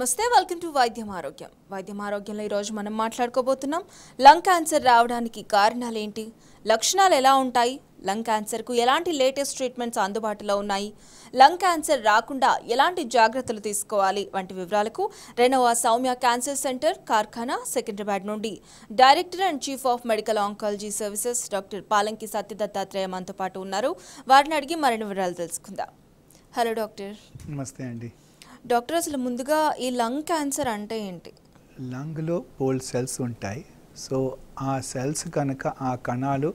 నమస్తే welcome to వైద్యం ఆరోగ్యం వైద్యం ఆరోగ్యంలో ఈరోజు మనం మాట్లాడుకోబోతున్నాం లంగ్ క్యాన్సర్ రావడానికి కారణాలు ఏంటి లక్షణాలు ఎలా ఉంటాయి లంగ్ క్యాన్సర్కు ఎలాంటి లేటెస్ట్ ట్రీట్మెంట్స్ అందుబాటులో ఉన్నాయి లంగ్ క్యాన్సర్ రాకుండా ఎలాంటి జాగ్రత్తలు తీసుకోవాలి వంటి వివరాలకు రెనోవా సౌమ్య క్యాన్సర్ సెంటర్ కార్ఖానా సెకండ్రాబాద్ నుండి director and chief of medical oncology services doctor Palanki Satyadattatreya మనతో పాటు ఉన్నారు వారిని అడిగి మరిన్ని వివరాలు తెలుసుకుందాం హలో డాక్టర్ నమస్తే అండి డాక్టర్ అసలు ముందుగా ఈ లంగ్ క్యాన్సర్ అంటే ఏంటి లంగ్లో పోల్ సెల్స్ ఉంటాయి సో ఆ సెల్స్ కనుక ఆ కణాలు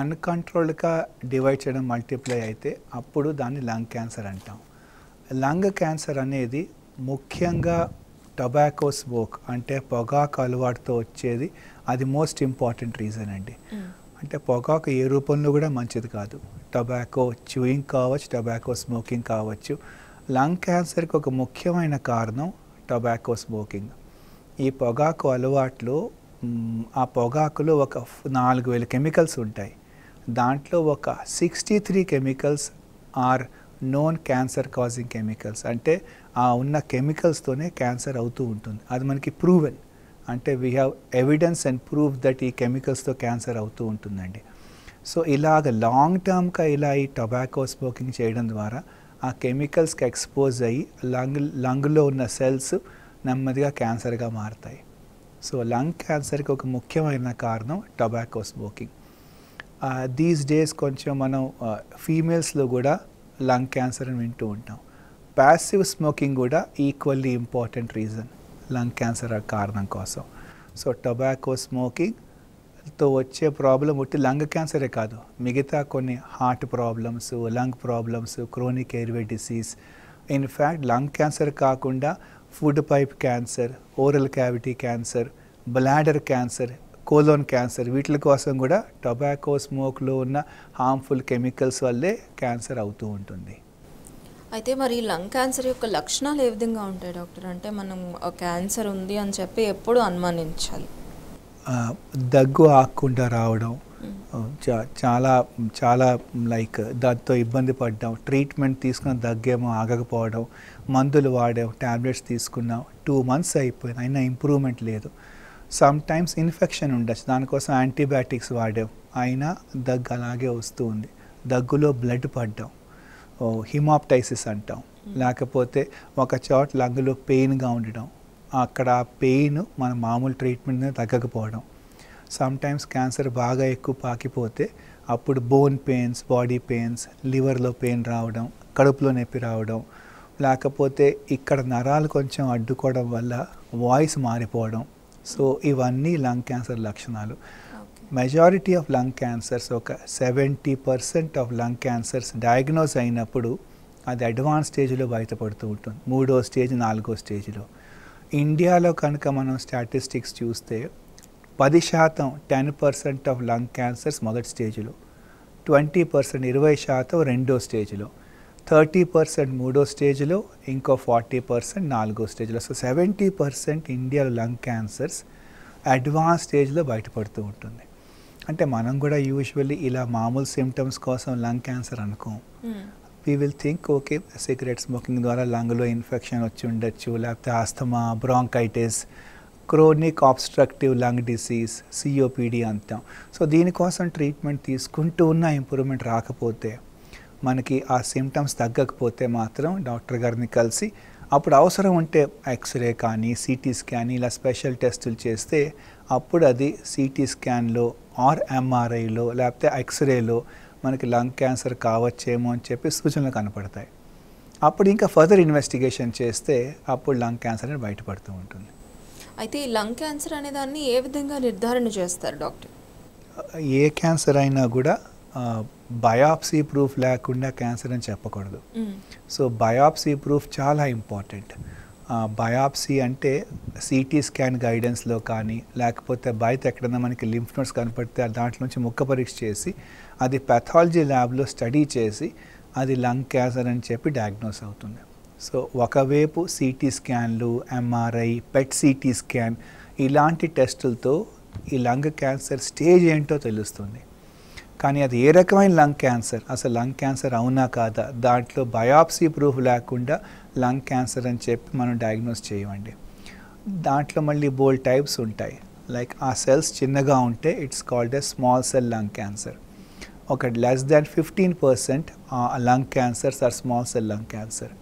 అన్కంట్రోల్డ్గా డివైడ్ చేయడం మల్టిప్లై అయితే అప్పుడు దాన్ని లంగ్ క్యాన్సర్ అంటాం లంగ్ క్యాన్సర్ అనేది ముఖ్యంగా టొబాకో స్మోక్ అంటే పొగాకు అలవాటుతో వచ్చేది అది మోస్ట్ ఇంపార్టెంట్ రీజన్ అండి అంటే పొగాకు ఏ రూపంలో కూడా మంచిది కాదు టొబాకో చూయింగ్ కావచ్చు టొబాకో స్మోకింగ్ కావచ్చు లంగ్ క్యాన్సర్కి ఒక ముఖ్యమైన కారణం టొబాకో స్మోకింగ్ ఈ పొగాకు అలవాట్లు ఆ పొగాకులో ఒక నాలుగు వేల కెమికల్స్ ఉంటాయి దాంట్లో ఒక sixty three chemicals are known cancer causing chemicals అంటే ఆ ఉన్న కెమికల్స్తోనే క్యాన్సర్ అవుతూ ఉంటుంది అది మనకి ప్రూవెన్ అంటే we have evidence and proof that ఈ కెమికల్స్తో క్యాన్సర్ అవుతూ ఉంటుందండి సో ఇలాగ లాంగ్ టర్మ్గా ఇలా ఈ టొబాకో స్మోకింగ్ చేయడం ద్వారా ఆ కెమికల్స్కి ఎక్స్పోజ్ అయ్యి లంగ్ లంగ్లో ఉన్న సెల్స్ నెమ్మదిగా క్యాన్సర్గా మారుతాయి సో లంగ్ క్యాన్సర్కి ఒక ముఖ్యమైన కారణం టొబాకో స్మోకింగ్ దీస్ డేస్ కొంచెం మనం ఫీమేల్స్లో కూడా లంగ్ క్యాన్సర్ అని వింటూ ఉంటాం ప్యాసివ్ స్మోకింగ్ కూడా equally important reason lung cancer కారణం కోసం సో టొబాకో స్మోకింగ్ తో వచ్చే ప్రాబ్లం ఒకటి లంగ్ క్యాన్సరే కాదు మిగతా కొన్ని heart problems lung problems chronic airway disease in fact lung cancer కాకుండా food pipe cancer oral cavity cancer bladder cancer colon cancer వీటి కోసం కూడా టొబాకో స్మోక్లో ఉన్న హార్మ్ఫుల్ కెమికల్స్ వల్లే క్యాన్సర్ అవుతూ ఉంటుంది అయితే మరి లంగ్ క్యాన్సర్ యొక్క లక్షణాలు ఏ విధంగా ఉంటాయి డాక్టర్ అంటే మనం క్యాన్సర్ ఉంది అని చెప్పి ఎప్పుడు అనుమానించాలి దగ్గు ఆకుండా రావడం చాలా చాలా లైక్ దాంతో ఇబ్బంది పడ్డాం ట్రీట్మెంట్ తీసుకున్న దగ్గేమో ఆగకపోవడం మందులు వాడాం ట్యాబ్లెట్స్ తీసుకున్నాం టూ మంత్స్ అయిపోయింది అయినా ఇంప్రూవ్మెంట్ లేదు సమ్ టైమ్స్ ఇన్ఫెక్షన్ ఉండొచ్చు దానికోసం యాంటీబయాటిక్స్ వాడాం అయినా దగ్గు అలాగే వస్తూ ఉంది దగ్గులో బ్లడ్ పడ్డాం హిమాప్టైసిస్ అంటాం లేకపోతే ఒక చోట లంగ్లో పెయిన్గా ఉండడం అక్కడ పెయిన్ మన మామూలు ట్రీట్మెంట్ తగ్గకపోవడం సమ్ టైమ్స్ క్యాన్సర్ బాగా ఎక్కువ పాకిపోతే అప్పుడు బోన్ పెయిన్స్ బాడీ పెయిన్స్ లివర్లో పెయిన్ రావడం కడుపులో నొప్పి రావడం లేకపోతే ఇక్కడ నరాలు కొంచెం అడ్డుకోవడం వల్ల వాయిస్ మారిపోవడం సో ఇవన్నీ లంగ్ క్యాన్సర్ లక్షణాలు మెజారిటీ ఆఫ్ లంగ్ క్యాన్సర్స్ ఒక seventy percent of lung cancers diagnose అయినప్పుడు అది అడ్వాన్స్ స్టేజ్లో బయటపడుతూ ఉంటుంది మూడో స్టేజ్ నాలుగో స్టేజ్లో ఇండియాలో కనుక మనం స్టాటిస్టిక్స్ చూస్తే పది శాతం ten percent of lung cancers మొదటి స్టేజ్లో ట్వంటీ పర్సెంట్ ఇరవై శాతం రెండో స్టేజ్లో థర్టీ పర్సెంట్ మూడో స్టేజ్లో ఇంకో ఫార్టీ పర్సెంట్ నాలుగో స్టేజ్లో సో సెవెంటీ పర్సెంట్ ఇండియాలో లంగ్ క్యాన్సర్స్ అడ్వాన్స్ స్టేజ్లో బయటపడుతూ ఉంటుంది అంటే మనం కూడా యూజువల్లీ ఇలా మామూలు సిమ్టమ్స్ కోసం లంగ్ క్యాన్సర్ అనుకోం we will think okay cigarette smoking ద్వారా లంగ్లో ఇన్ఫెక్షన్ వచ్చి ఉండొచ్చు లేకపోతే asthma bronchitis chronic obstructive lung disease COPD అంటాం సో దీనికోసం ట్రీట్మెంట్ తీసుకుంటూ ఉన్న ఇంప్రూవ్మెంట్ రాకపోతే మనకి ఆ సిమ్టమ్స్ తగ్గకపోతే మాత్రం డాక్టర్ గారిని కలిసి అప్పుడు అవసరం ఉంటే ఎక్స్రే కానీ సిటీ స్కాన్ ఇలా స్పెషల్ టెస్టులు చేస్తే అప్పుడు అది సిటీ స్కాన్లో ఆర్ ఎంఆర్ఐలో లేకపోతే ఎక్స్రేలో మనకి లంగ్ క్యాన్సర్ కావచ్చేమో అని చెప్పి సూచనలు కనపడతాయి అప్పుడు ఇంకా ఫర్దర్ ఇన్వెస్టిగేషన్ చేస్తే అప్పుడు లంగ్ క్యాన్సర్ అని బయటపడుతూ ఉంటుంది అయితే ఈ లంగ్ క్యాన్సర్ అనే దాన్ని ఏ విధంగా నిర్ధారణ చేస్తారు డాక్టర్ ఏ క్యాన్సర్ అయినా కూడా బయాప్సీ ప్రూఫ్ లేకుండా క్యాన్సర్ అని చెప్పకూడదు సో బయాప్సీ ప్రూఫ్ చాలా ఇంపార్టెంట్ బయాప్సీ అంటే సిటీ స్కాన్ గైడెన్స్లో కానీ లేకపోతే బయట ఎక్కడైనా మనకి లింఫ్ నోట్స్ కనపడితే దాంట్లో నుంచి ముక్క పరీక్ష చేసి అది పెథాలజీ ల్యాబ్లో స్టడీ చేసి అది లంగ్ క్యాన్సర్ అని చెప్పి డయాగ్నోస్ అవుతుంది సో ఒకవైపు సిటీ స్కాన్లు ఎంఆర్ఐ పెట్ సిటీ స్కాన్ ఇలాంటి టెస్టులతో ఈ లంగ్ క్యాన్సర్ స్టేజ్ ఏంటో తెలుస్తుంది కానీ అది ఏ రకమైన లంగ్ క్యాన్సర్ అసలు లంగ్ క్యాన్సర్ అవునా కాదా దాంట్లో బయాప్సీ ప్రూఫ్ లేకుండా లంగ్ క్యాన్సర్ అని చెప్పి మనం డయాగ్నోస్ చేయమండి దాంట్లో మళ్ళీ బోల్ టైప్స్ ఉంటాయి లైక్ ఆ సెల్స్ చిన్నగా ఉంటే it's called a small cell lung cancer ఒక less than fifteen percent lung cancers are small cell lung cancer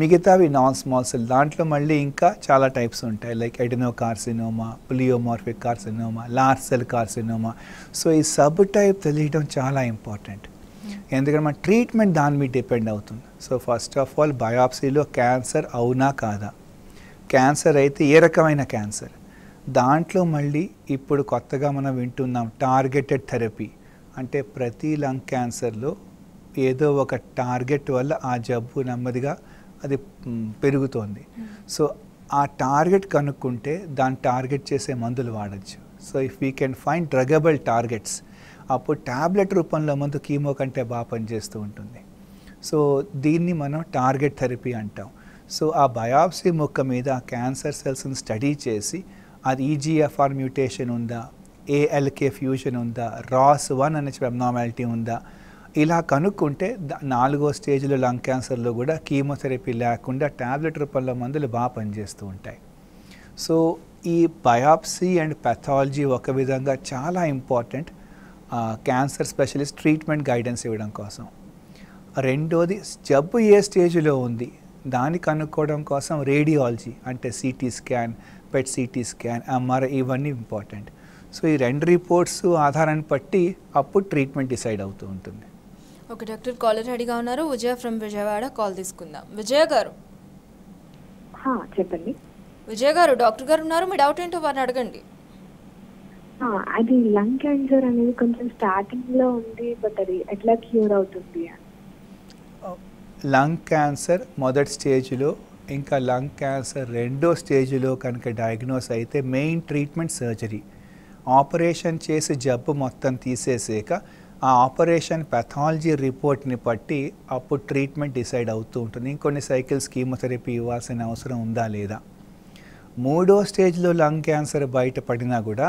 మిగతావి నాన్ స్మాల్ సెల్ దాంట్లో మళ్ళీ ఇంకా చాలా టైప్స్ ఉంటాయి like adenocarcinoma pleomorphic carcinoma large cell carcinoma so ఈ subtype తెలియడం చాలా ఇంపార్టెంట్ ఎందుకంటే మన ట్రీట్మెంట్ దాని మీద డిపెండ్ అవుతుంది సో ఫస్ట్ ఆఫ్ ఆల్ బయాప్సీలో క్యాన్సర్ అవునా కాదా క్యాన్సర్ అయితే ఏ రకమైన క్యాన్సర్ దాంట్లో మళ్ళీ ఇప్పుడు కొత్తగా మనం వింటున్నాం టార్గెటెడ్ థెరపీ అంటే ప్రతి లంగ్ క్యాన్సర్లో ఏదో ఒక టార్గెట్ వల్ల ఆ జబ్బు నెమ్మదిగా అది పెరుగుతోంది సో ఆ టార్గెట్ కనుక్కుంటే దాన్ని టార్గెట్ చేసే మందులు వాడచ్చు so if we can find druggable targets అప్పుడు ట్యాబ్లెట్ రూపంలో మందు కీమో కంటే బాగా పనిచేస్తూ ఉంటుంది సో దీన్ని మనం టార్గెట్ థెరపీ అంటాం సో ఆ బయాప్సీ మొక్క మీద క్యాన్సర్ సెల్స్ని స్టడీ చేసి అది ఈజీఎఫ్ఆర్ e మ్యూటేషన్ ఉందా ఏఎల్కే ఫ్యూజన్ ఉందా రాస్ వన్ అనే అబ్నార్మాలిటీ ఉందా ఇలా కనుక్కుంటే నాలుగో స్టేజ్లో లంగ్ క్యాన్సర్లో కూడా కీమోథెరపీ లేకుండా ట్యాబ్లెట్ రూపంలో మందులు బాగా పనిచేస్తూ ఉంటాయి సో ఈ బయాప్సీ అండ్ పెథాలజీ ఒక విధంగా చాలా important cancer specialist treatment guidance ఇవ్వడం కోసం రెండోది జబ్బు ఏ స్టేజ్లో ఉంది దాన్ని కనుక్కోవడం కోసం రేడియాలజీ అంటే CT scan PET CT scan MRI ఇవన్నీ ఇంపార్టెంట్ సో ఈ రెండు రిపోర్ట్స్ ఆధారాన్ని బట్టి అప్పుడు ట్రీట్మెంట్ డిసైడ్ అవుతూ ఉంటుంది ఒక డాక్టర్ కాలర్ రెడీగా ఉన్నారు విజయ ఫ్రమ్ విజయవాడ కాల్ తీసుకుందాం విజయ గారు చెప్పండి విజయ గారు డాక్టర్ గారు ఉన్నారు మీ డౌట్ ఏంటో వారిని అడగండి అది లంగ్ క్యాన్సర్ అనేది కొంచెం స్టార్టింగ్ లో ఉంది బట్ అది ఎట్లా క్యూర్ అవుతుంది లంగ్ క్యాన్సర్ మొదటి స్టేజ్లో ఇంకా లంగ్ క్యాన్సర్ రెండో స్టేజ్లో కనుక డయాగ్నోస్ అయితే మెయిన్ ట్రీట్మెంట్ సర్జరీ ఆపరేషన్ చేసి జబ్బు మొత్తం తీసేసాక ఆ ఆపరేషన్ పెథాలజీ రిపోర్ట్ని బట్టి అప్పుడు ట్రీట్మెంట్ డిసైడ్ అవుతూ ఉంటుంది ఇంకొన్ని సైకిల్స్ కీమోథెరపీ ఇవ్వాల్సిన అవసరం ఉందా లేదా మూడో స్టేజ్లో లంగ్ క్యాన్సర్ బయటపడినా కూడా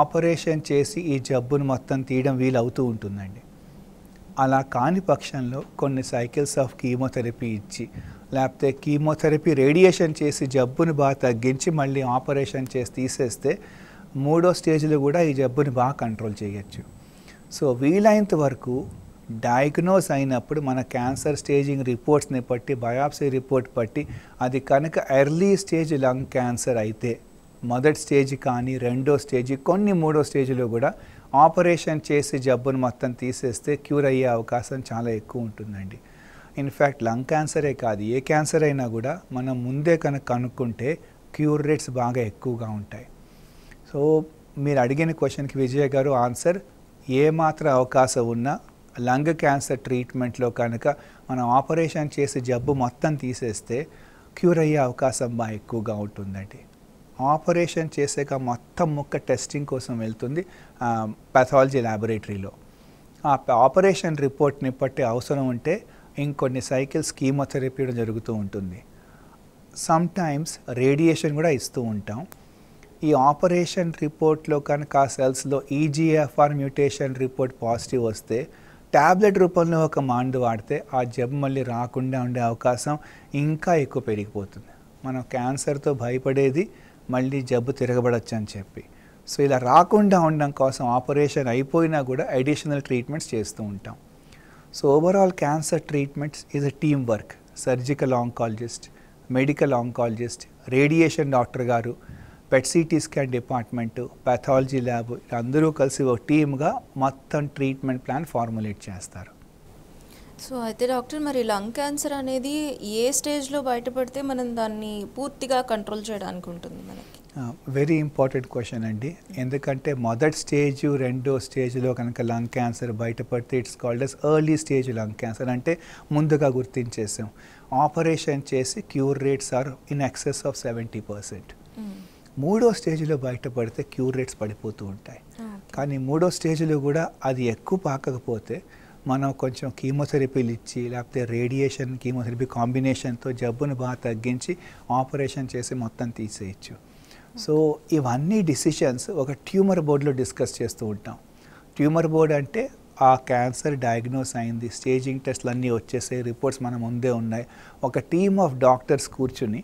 ఆపరేషన్ చేసి ఈ జబ్బును మొత్తం తీయడం వీలు అవుతూ ఉంటుందండి అలా కాని పక్షంలో కొన్ని సైకిల్స్ ఆఫ్ కీమోథెరపీ ఇచ్చి లేకపోతే కీమోథెరపీ రేడియేషన్ చేసి జబ్బును బాగా తగ్గించి మళ్ళీ ఆపరేషన్ చేసి తీసేస్తే మూడో స్టేజ్లో కూడా ఈ జబ్బుని బాగా కంట్రోల్ చేయొచ్చు సో వీలైనంత వరకు డయాగ్నోస్ అయినప్పుడు మన క్యాన్సర్ స్టేజింగ్ రిపోర్ట్స్ని బట్టి బయాప్సీ రిపోర్ట్ బట్టి అది కనుక ఎర్లీ స్టేజ్ లంగ్ క్యాన్సర్ అయితే మొదటి స్టేజ్ కానీ రెండో స్టేజ్ కొన్ని మూడో స్టేజ్లో కూడా ఆపరేషన్ చేసి జబ్బును మొత్తం తీసేస్తే క్యూర్ అయ్యే అవకాశం చాలా ఎక్కువ ఉంటుందండి ఇన్ఫ్యాక్ట్ లంగ్ క్యాన్సరే కాదు ఏ క్యాన్సర్ అయినా కూడా మనం ముందే కనుక కనుక్కుంటే క్యూర్ రేట్స్ బాగా ఎక్కువగా ఉంటాయి సో మీరు అడిగిన క్వశ్చన్కి విజయ్ గారు ఆన్సర్ ఏమాత్ర అవకాశం ఉన్నా లంగ్ క్యాన్సర్ ట్రీట్మెంట్లో కనుక మనం ఆపరేషన్ చేసి జబ్బు మొత్తం తీసేస్తే క్యూర్ అయ్యే అవకాశం బాగా ఎక్కువగా ఉంటుందండి ఆపరేషన్ చేసాక మొత్తం ముక్క టెస్టింగ్ కోసం వెళ్తుంది పాథాలజీ ల్యాబొరేటరీలో ఆ ఆపరేషన్ రిపోర్ట్ని బట్టి అవసరం ఉంటే ఇంకొన్ని సైకిల్స్ కీమోథెరపీ జరుగుతూ ఉంటుంది సమ్టైమ్స్ రేడియేషన్ కూడా ఇస్తూ ఉంటాం ఈ ఆపరేషన్ రిపోర్ట్లో కనుక ఆ సెల్స్లో ఈజీఎఫ్ఆర్ మ్యూటేషన్ రిపోర్ట్ పాజిటివ్ వస్తే ట్యాబ్లెట్ రూపంలో ఒక మాండు వాడితే ఆ జబ్బు మళ్ళీ రాకుండా ఉండే అవకాశం ఇంకా ఎక్కువ పెరిగిపోతుంది మనం క్యాన్సర్తో భయపడేది మళ్ళీ జబ్బు తిరగబడచ్చు అని చెప్పి సో ఇలా రాకుండా ఉండడం కోసం ఆపరేషన్ అయిపోయినా కూడా అడిషనల్ ట్రీట్మెంట్స్ చేస్తూ ఉంటాం so overall cancer treatments is a team work surgical oncologist medical oncologist radiation doctor గారు PET CT scan department pathology lab అందరూ కలిసి ఒక టీమ్గా మొత్తం ట్రీట్మెంట్ ప్లాన్ ఫార్ములేట్ చేస్తారు సో అయితే డాక్టర్ మరి లంగ్ క్యాన్సర్ అనేది ఏ స్టేజ్లో బయటపడితే మనం దాన్ని పూర్తిగా కంట్రోల్ చేయడానికి ఉంటుంది మనకి వెరీ ఇంపార్టెంట్ క్వశ్చన్ అండి ఎందుకంటే మొదటి స్టేజ్ రెండో స్టేజ్లో కనుక లంగ్ క్యాన్సర్ బయటపడితే it's called as early stage lung cancer అంటే ముందుగా గుర్తించేసాం ఆపరేషన్ చేసి cure rates are in excess of seventy percent మూడో స్టేజ్లో బయటపడితే క్యూర్ రేట్స్ పడిపోతూ ఉంటాయి కానీ మూడో స్టేజ్లో కూడా అది ఎక్కువ పాకకపోతే మనం కొంచెం కీమోథెరపీలు ఇచ్చి లేకపోతే రేడియేషన్ కీమోథెరపీ కాంబినేషన్తో జబ్బును బాగా తగ్గించి ఆపరేషన్ చేసి మొత్తం తీసేయచ్చు సో ఇవన్నీ డిసిషన్స్ ఒక ట్యూమర్ బోర్డులో డిస్కస్ చేస్తూ ఉంటాం ట్యూమర్ బోర్డు అంటే ఆ క్యాన్సర్ డయాగ్నోస్ అయింది స్టేజింగ్ టెస్ట్లు అన్నీ వచ్చేసాయి రిపోర్ట్స్ మన ముందే ఉన్నాయి ఒక టీమ్ ఆఫ్ డాక్టర్స్ కూర్చుని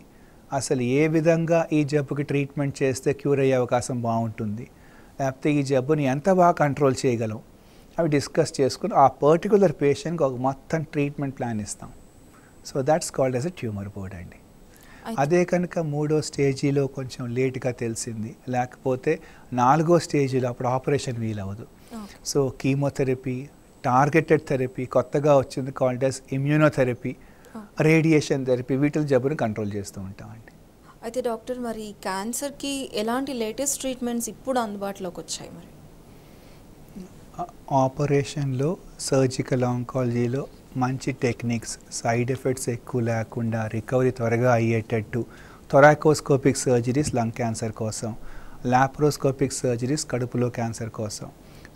అసలు ఏ విధంగా ఈ జబ్బుకి ట్రీట్మెంట్ చేస్తే క్యూర్ అయ్యే అవకాశం బాగుంటుంది లేకపోతే ఈ జబ్బుని ఎంత బాగా కంట్రోల్ చేయగలం అవి డిస్కస్ చేసుకుని ఆ పర్టికులర్ పేషెంట్కి ఒక మొత్తం ట్రీట్మెంట్ ప్లాన్ ఇస్తాం so that's called as a tumour board అండి అదే కనుక మూడో స్టేజీలో కొంచెం లేట్గా తెలిసింది లేకపోతే నాలుగో స్టేజీలో అప్పుడు ఆపరేషన్ వీలవ్వదు సో కీమోథెరపీ టార్గెటెడ్ థెరపీ కొత్తగా వచ్చింది called as immunotherapy radiation therapy వీటిని జబ్బును కంట్రోల్ చేస్తూ ఉంటామండి అయితే డాక్టర్ మరి క్యాన్సర్కి ఎలాంటి లేటెస్ట్ ట్రీట్మెంట్స్ ఇప్పుడు అందుబాటులోకి వచ్చాయి మరి ఆపరేషన్లో సర్జికల్ ఆంకాలజీలో మంచి టెక్నిక్స్ సైడ్ ఎఫెక్ట్స్ ఎక్కువ లేకుండా రికవరీ త్వరగా అయ్యేటట్టు థొరాకోస్కోపిక్ సర్జరీస్ లంగ్ క్యాన్సర్ కోసం లాప్రోస్కోపిక్ సర్జరీస్ కడుపులో క్యాన్సర్ కోసం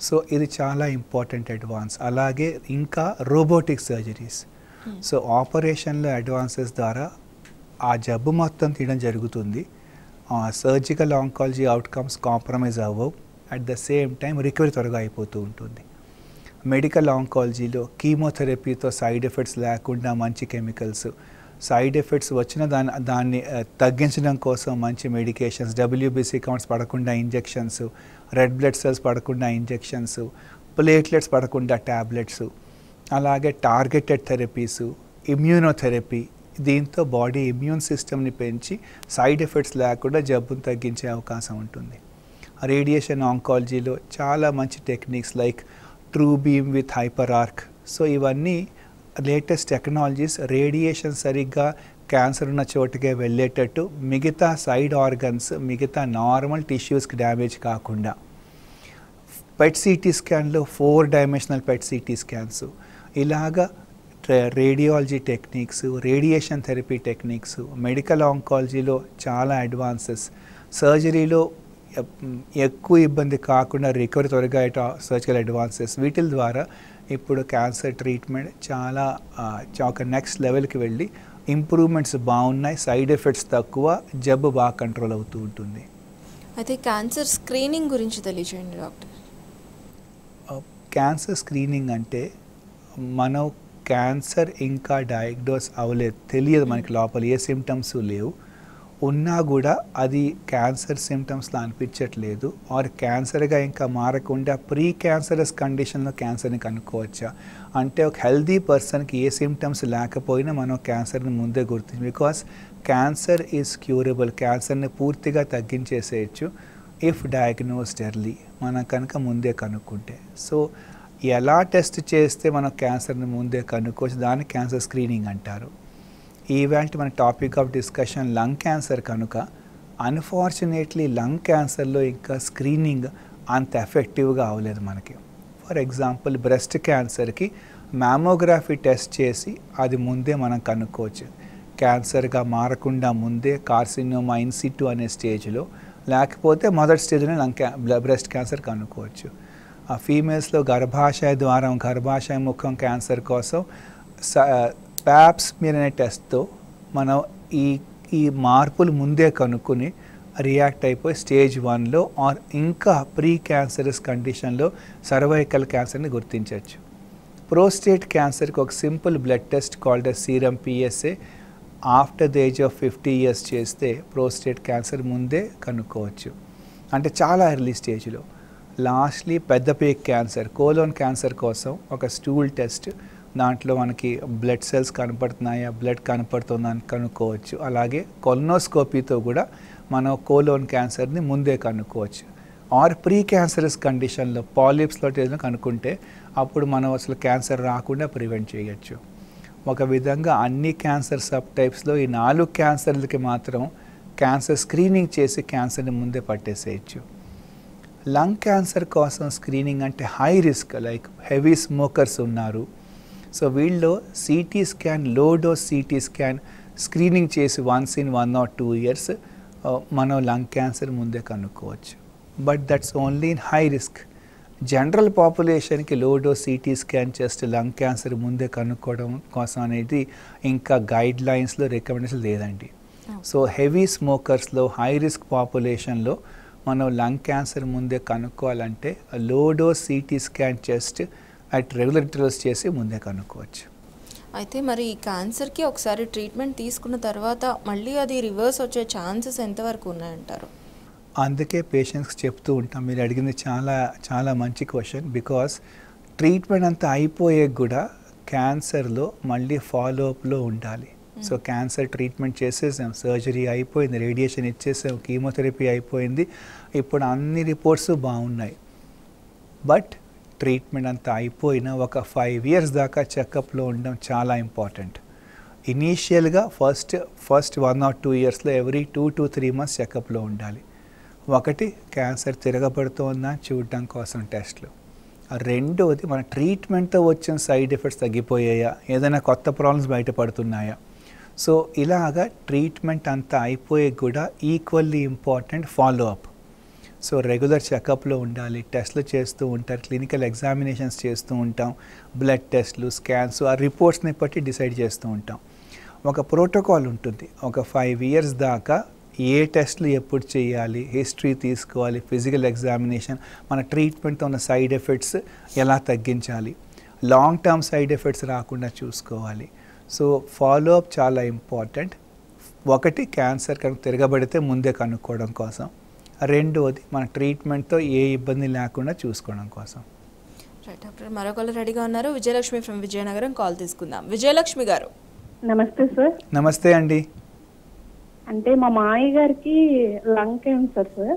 సో ఇది చాలా ఇంపార్టెంట్ అడ్వాన్స్ అలాగే ఇంకా రోబోటిక్ సర్జరీస్ hmm. సో ఆపరేషన్లో అడ్వాన్సెస్ ద్వారా ఆ జబ్బు మొత్తం తీయడం జరుగుతుంది సర్జికల్ ఆంకాలజీ అవుట్కమ్స్ కాంప్రమైజ్ అవ్వవు at the same time recovery త్వరగా అయిపోతూ ఉంటుంది మెడికల్ ఆంకాలజీలో కీమోథెరపీతో సైడ్ ఎఫెక్ట్స్ లేకుండా మంచి కెమికల్స్ సైడ్ ఎఫెక్ట్స్ వచ్చిన దాని దాన్ని తగ్గించడం కోసం మంచి మెడికేషన్స్ డబ్ల్యూబీసీ కౌంట్స్ పడకుండా ఇంజెక్షన్స్ రెడ్ బ్లడ్ సెల్స్ పడకుండా ఇంజెక్షన్స్ ప్లేట్లెట్స్ పడకుండా ట్యాబ్లెట్స్ అలాగే టార్గెటెడ్ థెరపీస్ ఇమ్యూనోథెరపీ దీంతో బాడీ ఇమ్యూన్ సిస్టమ్ని పెంచి సైడ్ ఎఫెక్ట్స్ లేకుండా జబ్బును తగ్గించే అవకాశం ఉంటుంది రేడియేషన్ ఆంకాలజీలో చాలా మంచి techniques like true beam with hyper arc so ఇవన్నీ లేటెస్ట్ టెక్నాలజీస్ రేడియేషన్ సరిగ్గా క్యాన్సర్ ఉన్న చోటుకే వెళ్ళేటట్టు మిగతా సైడ్ ఆర్గన్స్ మిగతా నార్మల్ టిష్యూస్కి డ్యామేజ్ కాకుండా పెట్ సిటీ స్కాన్లో four dimensional PET CT scans ఇలాగా radiology techniques radiation therapy techniques medical ఆంకాలజీలో చాలా అడ్వాన్సెస్ సర్జరీలో ఎక్కువ ఇబ్బంది కాకుండా రికవరీ త్వరగా అయ్యే సర్జికల్ అడ్వాన్సెస్ వీటి ద్వారా ఇప్పుడు క్యాన్సర్ ట్రీట్మెంట్ చాలా ఒక నెక్స్ట్ లెవెల్కి వెళ్ళి ఇంప్రూవ్మెంట్స్ బాగున్నాయి సైడ్ ఎఫెక్ట్స్ తక్కువ జబ్బు బాగా కంట్రోల్ అవుతూ ఉంటుంది అయితే క్యాన్సర్ స్క్రీనింగ్ గురించి తెలియజేయండి డాక్టర్ క్యాన్సర్ స్క్రీనింగ్ అంటే మనం క్యాన్సర్ ఇంకా డయాగ్నోస్ అవ్వలేదు తెలియదు మనకి లోపల ఏ సిమ్టమ్స్ లేవు ఉన్నా కూడా అది క్యాన్సర్ సిమ్టమ్స్లో అనిపించట్లేదు ఆర్ క్యాన్సర్గా ఇంకా మారకుండా ప్రీ క్యాన్సరస్ కండిషన్లో క్యాన్సర్ని కనుక్కోవచ్చా అంటే ఒక హెల్దీ పర్సన్కి ఏ సిమ్టమ్స్ లేకపోయినా మనం క్యాన్సర్ని ముందే గుర్తించు బికాస్ క్యాన్సర్ ఈజ్ క్యూరబుల్ క్యాన్సర్ని పూర్తిగా తగ్గించేసేయచ్చు ఇఫ్ డయాగ్నోస్ ఎర్లీ మనం కనుక ముందే కనుక్కుంటే సో ఎలా టెస్ట్ చేస్తే మనం క్యాన్సర్ని ముందే కనుక్కోవచ్చు దాన్ని క్యాన్సర్ స్క్రీనింగ్ అంటారు ఈవేళ మన topic of discussion lung cancer కనుక అన్ఫార్చునేట్లీ లంగ్ క్యాన్సర్లో ఇంకా స్క్రీనింగ్ అంత ఎఫెక్టివ్గా అవ్వలేదు మనకి ఫర్ ఎగ్జాంపుల్ బ్రెస్ట్ క్యాన్సర్కి మ్యామోగ్రఫీ టెస్ట్ చేసి అది ముందే మనం కనుక్కోవచ్చు క్యాన్సర్గా మారకుండా ముందే కార్సినోమా ఇన్సిటు అనే స్టేజ్లో లేకపోతే మొదటి స్టేజ్లో లంగ్ క్యా బ్రెస్ట్ క్యాన్సర్ కనుక్కోవచ్చు ఆ ఫీమేల్స్లో గర్భాశయ ద్వారం గర్భాశయ ముఖం క్యాన్సర్ కోసం ప్యాప్స్ అనే టెస్ట్తో మనం ఈ ఈ మార్పులు ముందే కనుక్కొని రియాక్ట్ అయిపోయి స్టేజ్ వన్లో ఆర్ ఇంకా ప్రీ క్యాన్సరస్ కండిషన్లో సర్వైకల్ క్యాన్సర్ని గుర్తించవచ్చు ప్రోస్టేట్ క్యాన్సర్కి ఒక simple blood test called serum PSA after the age of fifty years చేస్తే ప్రోస్టేట్ క్యాన్సర్ ముందే కనుక్కోవచ్చు అంటే చాలా ఎర్లీ స్టేజ్లో లాస్ట్లీ పెద్ద పేక్ క్యాన్సర్ కోలోన్ క్యాన్సర్ కోసం ఒక స్టూల్ టెస్ట్ దాంట్లో మనకి బ్లడ్ సెల్స్ కనపడుతున్నాయా బ్లడ్ కనపడుతుందా అని కనుక్కోవచ్చు అలాగే కొలనోస్కోపీతో కూడా మనం కోలోన్ క్యాన్సర్ని ముందే కనుక్కోవచ్చు ఆర్ ప్రీ క్యాన్సరస్ కండిషన్లో పాలిప్స్లో ఏదైనా కనుక్కుంటే అప్పుడు మనం అసలు క్యాన్సర్ రాకుండా ప్రివెంట్ చేయొచ్చు ఒక విధంగా అన్ని క్యాన్సర్ సబ్ టైప్స్లో ఈ నాలుగు క్యాన్సర్లకి మాత్రం క్యాన్సర్ స్క్రీనింగ్ చేసి క్యాన్సర్ని ముందే పట్టేసేయచ్చు లంగ్ క్యాన్సర్ కోసం స్క్రీనింగ్ అంటే high risk like heavy smokers ఉన్నారు సో వీళ్ళు CT scan low dose CT scan screening చేసి once in one or two years మనం లంగ్ క్యాన్సర్ ముందే కనుక్కోవచ్చు but that's only in high risk general పాపులేషన్కి low dose CT scan chest lung cancer ముందే కనుక్కోవడం కోసం అనేది ఇంకా గైడ్ లైన్స్లో రికమెండేషన్ లేదండి సో హెవీ స్మోకర్స్లో హై రిస్క్ పాపులేషన్లో మనం లంగ్ క్యాన్సర్ ముందే కనుక్కోవాలంటే low dose CT scan chest at regular intervals చేసి ముందే కనుక్కోవచ్చు అయితే మరి ఈ క్యాన్సర్కి ఒకసారి ట్రీట్మెంట్ తీసుకున్న తర్వాత మళ్ళీ అది రివర్స్ వచ్చే ఛాన్సెస్ ఎంతవరకు ఉన్నాయంటారు అందుకే పేషెంట్స్కి చెప్తూ ఉంటాం మీరు అడిగింది చాలా చాలా మంచి క్వశ్చన్ బికాస్ ట్రీట్మెంట్ అంతా అయిపోయే కూడా క్యాన్సర్లో మళ్ళీ ఫాలోఅప్లో ఉండాలి సో క్యాన్సర్ ట్రీట్మెంట్ చేసేసాం సర్జరీ అయిపోయింది రేడియేషన్ ఇచ్చేసాం కీమోథెరపీ అయిపోయింది ఇప్పుడు అన్ని రిపోర్ట్స్ బాగున్నాయి బట్ ట్రీట్మెంట్ అంతా అయిపోయిన ఒక ఫైవ్ ఇయర్స్ దాకా చెకప్లో ఉండడం చాలా ఇంపార్టెంట్ ఇనీషియల్గా first first one or two ఇయర్స్లో every two to three months చెకప్లో ఉండాలి ఒకటి క్యాన్సర్ తిరగబడుతోందా చూడడం కోసం టెస్ట్లు రెండోది మన ట్రీట్మెంట్తో వచ్చిన సైడ్ ఎఫెక్ట్స్ తగ్గిపోయాయా ఏదైనా కొత్త ప్రాబ్లమ్స్ బయటపడుతున్నాయా సో ఇలాగా ట్రీట్మెంట్ అంతా అయిపోయే కూడా equally important follow up so regular చెకప్లో ఉండాలి టెస్ట్లు చేస్తూ ఉంటారు క్లినికల్ ఎగ్జామినేషన్స్ చేస్తూ ఉంటాం బ్లడ్ టెస్ట్లు స్కాన్స్ ఆ రిపోర్ట్స్ని బట్టి డిసైడ్ చేస్తూ ఉంటాం ఒక ప్రోటోకాల్ ఉంటుంది ఒక ఫైవ్ ఇయర్స్ దాకా ఏ టెస్ట్లు ఎప్పుడు చేయాలి హిస్టరీ తీసుకోవాలి ఫిజికల్ ఎగ్జామినేషన్ మన ట్రీట్మెంట్తో ఉన్న సైడ్ ఎఫెక్ట్స్ ఎలా తగ్గించాలి లాంగ్ టర్మ్ సైడ్ ఎఫెక్ట్స్ రాకుండా చూసుకోవాలి సో ఫాలోఅప్ చాలా ఇంపార్టెంట్ ఒకటి క్యాన్సర్ కనుక తిరగబడితే ముందే కనుక్కోవడం కోసం రెండవది మన ట్రీట్మెంట్తో ఏ ఇబ్బంది లేకుండా చూసుకోవడం కోసం రైట్ డాక్టర్ రెడీగా ఉన్నారు విజయలక్ష్మి ఫ్రమ్ విజయనగరం కాల్ తీసుకుందాం విజయలక్ష్మి గారు నమస్తే సార్ నమస్తే అండి అంటే మా మాయ గారికి లంగ్ క్యాన్సర్ సార్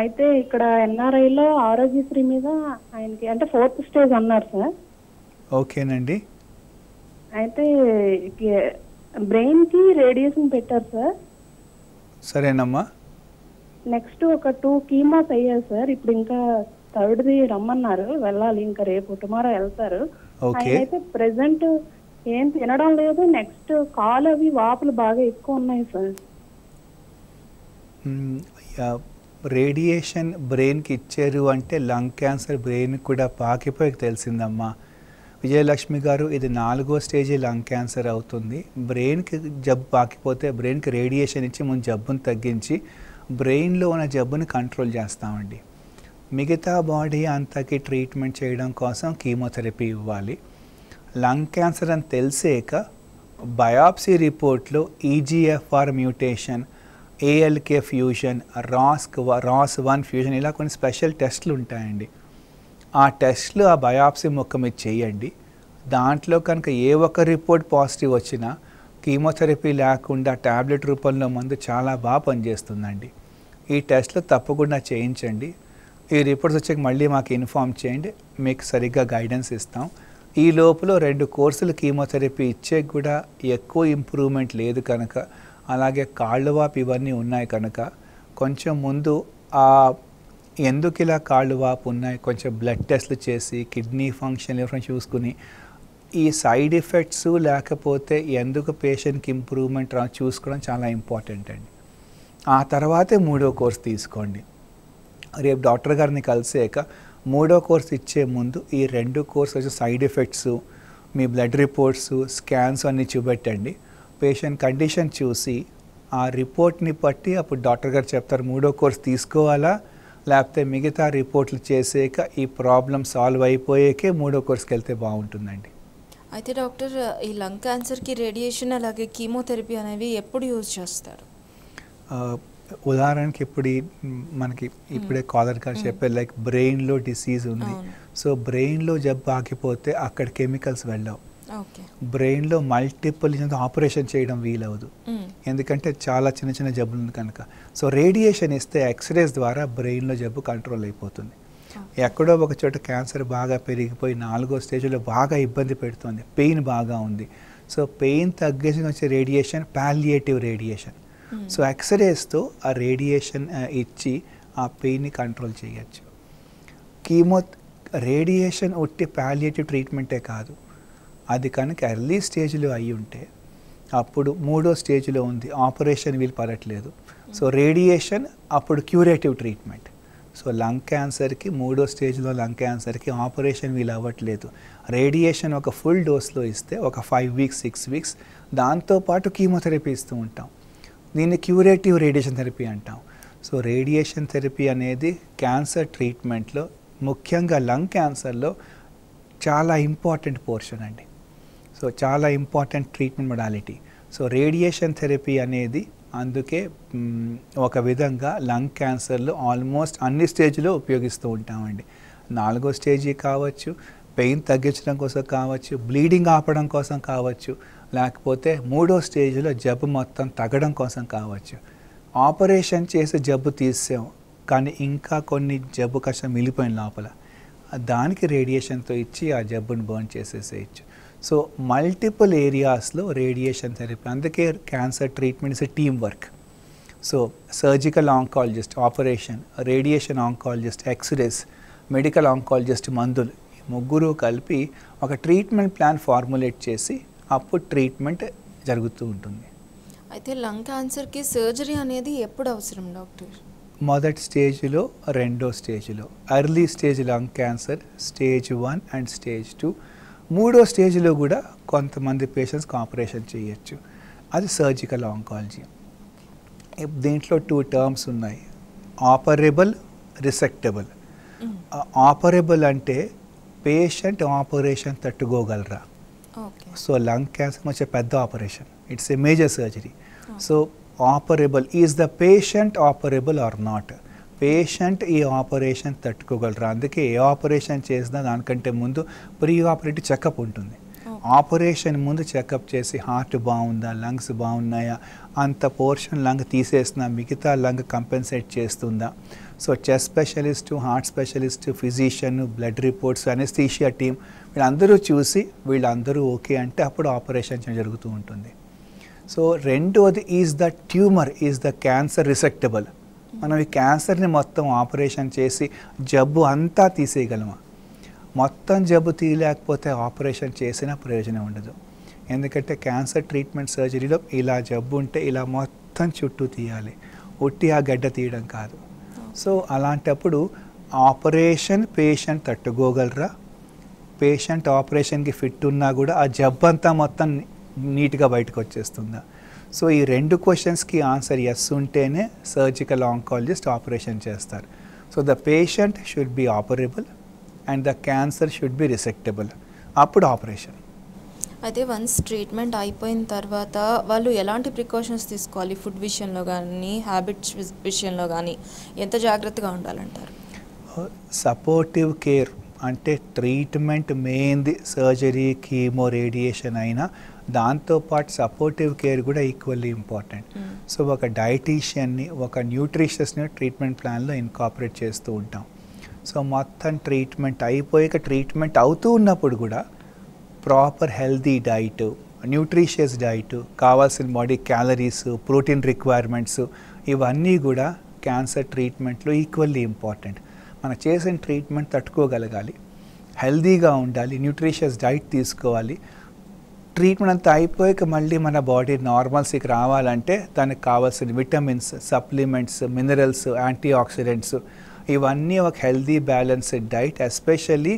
అయితే ఇక్కడ ఎన్ఆర్ఐలో ఆరోగ్యశ్రీ మీద ఆయనకి అంటే ఫోర్త్ స్టేజ్ అన్నారు సార్ ఓకేనండి అయితే బ్రెయిన్కి రేడియేషన్ పెట్టారు సార్ సరేనమ్మా నెక్స్ట్ ఒక టూ కీమాస్ అయ్యారు సార్ ఇప్పుడు ఇంకా థర్డ్ది రమ్మన్నారు వెళ్ళాలి ఇంకా రేపు టుమారో వెళ్తారు అయితే ప్రెసెంట్ ఏం తినడం లేదు నెక్స్ట్ కాలు అవి వాపులు బాగా ఎక్కువ ఉన్నాయి సార్ రేడియేషన్ బ్రెయిన్కి ఇచ్చారు అంటే లంగ్ క్యాన్సర్ బ్రెయిన్ కూడా పాకిపోయి తెలిసిందమ్మా విజయలక్ష్మి గారు ఇది నాలుగో స్టేజీ లంగ్ క్యాన్సర్ అవుతుంది బ్రెయిన్కి జబ్బు పాకిపోతే బ్రెయిన్కి రేడియేషన్ ఇచ్చి మనం జబ్బును తగ్గించి బ్రెయిన్లో ఉన్న జబ్బుని కంట్రోల్ చేస్తామండి మిగతా బాడీ అంతకి ట్రీట్మెంట్ చేయడం కోసం కీమోథెరపీ ఇవ్వాలి లంగ్ క్యాన్సర్ అని తెలిసాక బయాప్సీ రిపోర్ట్లో EGFR e mutation ALK fusion రాస్క్ రాస్ వన్ ఫ్యూజన్ ఇలా కొన్ని స్పెషల్ టెస్ట్లు ఉంటాయండి ఆ టెస్ట్లు ఆ బయాప్సీ మొక్క మీద చేయండి దాంట్లో కనుక ఏ ఒక్క రిపోర్ట్ పాజిటివ్ వచ్చినా కీమోథెరపీ లేకుండా ట్యాబ్లెట్ రూపంలో మందు చాలా బాగా పనిచేస్తుందండి ఈ టెస్ట్లు తప్పకుండా చేయించండి ఈ రిపోర్ట్స్ వచ్చాక మళ్ళీ మాకు ఇన్ఫామ్ చేయండి మీకు సరిగ్గా గైడెన్స్ ఇస్తాం ఈ లోపల రెండు కోర్సులు కీమోథెరపీ ఇచ్చే కూడా ఎక్కువ ఇంప్రూవ్మెంట్ లేదు కనుక అలాగే వాపు ఇవన్నీ ఉన్నాయి కనుక కొంచెం ముందు ఆ ఎందుకు ఇలా కాళ్ళు వాపు ఉన్నాయి కొంచెం బ్లడ్ టెస్ట్లు చేసి కిడ్నీ ఫంక్షన్ ఎవరైనా చూసుకుని ఈ సైడ్ ఎఫెక్ట్స్ లేకపోతే ఎందుకు పేషెంట్కి ఇంప్రూవ్మెంట్ రా చూసుకోవడం చాలా ఇంపార్టెంట్ అండి ఆ తర్వాతే మూడో కోర్స్ తీసుకోండి రేపు డాక్టర్ గారిని కలిసాక మూడో కోర్స్ ఇచ్చే ముందు ఈ రెండు కోర్స్ వచ్చే సైడ్ ఎఫెక్ట్స్ మీ బ్లడ్ రిపోర్ట్స్ స్కాన్స్ అన్నీ చూపెట్టండి పేషెంట్ కండిషన్ చూసి ఆ రిపోర్ట్ని బట్టి అప్పుడు డాక్టర్ గారు చెప్తారు మూడో కోర్స్ తీసుకోవాలా లేకపోతే మిగతా రిపోర్ట్లు చేసాక ఈ ప్రాబ్లం సాల్వ్ అయిపోయాకే మూడో కోర్స్కి వెళ్తే బాగుంటుందండి అయితే డాక్టర్ ఈ లంగ్ క్యాన్సర్కి రేడియేషన్ అలాగే కీమోథెరపీ అనేవి ఎప్పుడు యూజ్ చేస్తారు ఉదాహరణకి ఇప్పుడు మనకి ఇప్పుడే కాలర్ గారు చెప్పారు లైక్ బ్రెయిన్లో డిసీజ్ ఉంది సో బ్రెయిన్లో జబ్బు ఆగిపోతే అక్కడ కెమికల్స్ వెళ్ళవు బ్రెయిన్లో మల్టిపుల్ ఆపరేషన్ చేయడం వీలవదు ఎందుకంటే చాలా చిన్న చిన్న జబ్బులు ఉంది కనుక సో రేడియేషన్ ఇస్తే ఎక్స్రేస్ ద్వారా బ్రెయిన్లో జబ్బు కంట్రోల్ అయిపోతుంది ఎక్కడో ఒక చోట క్యాన్సర్ బాగా పెరిగిపోయి నాలుగో స్టేజ్లో బాగా ఇబ్బంది పెడుతుంది పెయిన్ బాగా ఉంది సో పెయిన్ తగ్గేసి వచ్చే రేడియేషన్ పాలియేటివ్ రేడియేషన్ సో ఎక్స్రేస్తో ఆ రేడియేషన్ ఇచ్చి ఆ పెయిన్ని కంట్రోల్ చేయొచ్చు కీమో రేడియేషన్ ఒట్టి పాలియేటివ్ ట్రీట్మెంటే కాదు అది కనుక ఎర్లీ స్టేజ్లో అయి ఉంటే అప్పుడు మూడో స్టేజ్లో ఉంది ఆపరేషన్ వీలు పడట్లేదు సో రేడియేషన్ అప్పుడు క్యూరేటివ్ ట్రీట్మెంట్ సో లంగ్ క్యాన్సర్కి మూడో స్టేజ్లో లంగ్ క్యాన్సర్కి ఆపరేషన్ వీలు అవ్వట్లేదు రేడియేషన్ ఒక ఫుల్ డోస్లో ఇస్తే ఒక ఫైవ్ వీక్స్ సిక్స్ వీక్స్ దాంతోపాటు కీమోథెరపీ ఇస్తూ ఉంటాం దీన్ని క్యూరేటివ్ రేడియేషన్ థెరపీ అంటాం సో రేడియేషన్ థెరపీ అనేది క్యాన్సర్ ట్రీట్మెంట్లో ముఖ్యంగా లంగ్ క్యాన్సర్లో చాలా ఇంపార్టెంట్ పోర్షన్ అండి సో చాలా important treatment modality so radiation therapy అనేది అందుకే ఒక విధంగా లంగ్ క్యాన్సర్లు ఆల్మోస్ట్ అన్ని స్టేజ్లో ఉపయోగిస్తూ ఉంటామండి నాలుగో స్టేజీ కావచ్చు పెయిన్ తగ్గించడం కోసం కావచ్చు బ్లీడింగ్ ఆపడం కోసం కావచ్చు లేకపోతే మూడో స్టేజ్లో జబ్బు మొత్తం తగ్గడం కోసం కావచ్చు ఆపరేషన్ చేసి జబ్బు తీసాం కానీ ఇంకా కొన్ని జబ్బు కష్టం మిగిలిపోయిన లోపల దానికి రేడియేషన్తో ఇచ్చి ఆ జబ్బును బర్న్ చేసేసేయచ్చు సో మల్టిపుల్ ఏరియాస్లో రేడియేషన్ థెరపీ అందుకే cancer treatment is team work so surgical oncologist operation radiation oncologist x rays medical oncologist మందులు ముగ్గురు కలిపి ఒక ట్రీట్మెంట్ ప్లాన్ ఫార్ములేట్ చేసి అప్పుడు ట్రీట్మెంట్ జరుగుతూ ఉంటుంది అయితే లంగ్ క్యాన్సర్కి సర్జరీ అనేది ఎప్పుడు అవసరం డాక్టర్ మొదటి స్టేజ్లో రెండో స్టేజ్లో early stage lung cancer stage one and stage two మూడో స్టేజ్లో కూడా కొంతమంది పేషెంట్స్ ఆపరేషన్ చేయొచ్చు అది సర్జికల్ ఆంకాలజీ దీంట్లో టూ టర్మ్స్ ఉన్నాయి ఆపరేబుల్ రిసెక్టబుల్ ఆపరేబుల్ అంటే పేషెంట్ ఆపరేషన్ తట్టుకోగలరా సో లంగ్ క్యాన్సర్ వచ్చే పెద్ద operation it's a major surgery so operable is the patient operable or not patient ఈ ఆపరేషన్ తట్టుకోగలరా అందుకే ఏ ఆపరేషన్ చేసినా దానికంటే ముందు ప్రీ ఆపరేటివ్ చెకప్ ఉంటుంది ఆపరేషన్ ముందు చెకప్ చేసి హార్ట్ బాగుందా లంగ్స్ బాగున్నాయా అంత పోర్షన్ లంగ్ తీసేసిన మిగతా లంగ్ కంపెన్సేట్ చేస్తుందా so chest specialist heart specialist physician blood reports anaesthesia team వీళ్ళందరూ చూసి వీళ్ళందరూ ఓకే అంటే అప్పుడు ఆపరేషన్ జరుగుతూ ఉంటుంది సో రెండోది is the tumour is the cancer resectable మనం ఈ క్యాన్సర్ని మొత్తం ఆపరేషన్ చేసి జబ్బు అంతా తీసేయగలమా మొత్తం జబ్బు తీయలేకపోతే ఆపరేషన్ చేసిన ప్రయోజనం ఉండదు ఎందుకంటే క్యాన్సర్ ట్రీట్మెంట్ సర్జరీలో ఇలా జబ్బు ఉంటే ఇలా మొత్తం చుట్టూ తీయాలి ఒట్టి ఆ గడ్డ తీయడం కాదు సో అలాంటప్పుడు ఆపరేషన్ పేషెంట్ తట్టుకోగలరా పేషెంట్ ఆపరేషన్కి ఫిట్ ఉన్నా కూడా ఆ జబ్బు అంతా మొత్తం నీట్గా బయటకు వచ్చేస్తుందా సో ఈ రెండు క్వశ్చన్స్కి ఆన్సర్ ఎస్ ఉంటేనే సర్జికల్ ఆంకాలజిస్ట్ ఆపరేషన్ చేస్తారు so the patient should be operable and the cancer should be resectable అప్పుడు ఆపరేషన్ అయితే వన్స్ ట్రీట్మెంట్ అయిపోయిన తర్వాత వాళ్ళు ఎలాంటి ప్రికాషన్స్ తీసుకోవాలి ఫుడ్ విషయంలో కానీ హ్యాబిట్స్ విషయంలో కానీ ఎంత జాగ్రత్తగా ఉండాలంటారు సపోర్టివ్ uh, కేర్ అంటే ట్రీట్మెంట్ మెయిన్ది సర్జరీ కీమో రేడియేషన్ అయినా దాంతోపాటు సపోర్టివ్ కేర్ కూడా ఈక్వల్లీ ఇంపార్టెంట్ hmm. సో ఒక డైటీషియన్ని ఒక న్యూట్రిషస్ని ట్రీట్మెంట్ ప్లాన్లో ఇన్కాపరేట్ చేస్తూ ఉంటాం సో మొత్తం ట్రీట్మెంట్ అయిపోయాక ట్రీట్మెంట్ అవుతూ ఉన్నప్పుడు కూడా proper healthy diet nutritious diet కావాల్సిన బాడీ క్యాలరీస్ ప్రోటీన్ రిక్వైర్మెంట్స్ ఇవన్నీ కూడా క్యాన్సర్ ట్రీట్మెంట్లో ఈక్వల్లీ ఇంపార్టెంట్ మనం చేసిన ట్రీట్మెంట్ తట్టుకోగలగాలి హెల్దీగా ఉండాలి న్యూట్రిషియస్ డైట్ తీసుకోవాలి ట్రీట్మెంట్ అంతా అయిపోయాక మళ్ళీ మన బాడీ నార్మల్స్కి రావాలంటే దానికి కావాల్సిన vitamins supplements minerals antioxidants ఇవన్నీ ఒక healthy balanced diet especially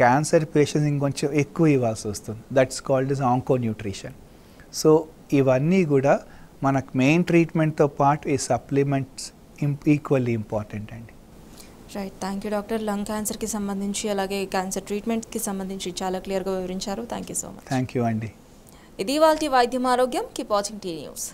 cancer patients ఇంకొంచెం ఎక్కువ ఇవ్వాల్సి వస్తుంది that's called is onco nutrition so ఇవన్నీ కూడా మనకు మెయిన్ ట్రీట్మెంట్తో పాటు ఈ సప్లిమెంట్స్ ఈక్వల్లీ ఇంపార్టెంట్ అండి right thank you doctor lung క్యాన్సర్కి సంబంధించి అలాగే క్యాన్సర్ ట్రీట్మెంట్కి సంబంధించి చాలా క్లియర్గా వివరించారు thank you so much thank you అండి ఇది వాళ్ళ వైద్యం ఆరోగ్యం కీప్ వాచింగ్ టీ న్యూస్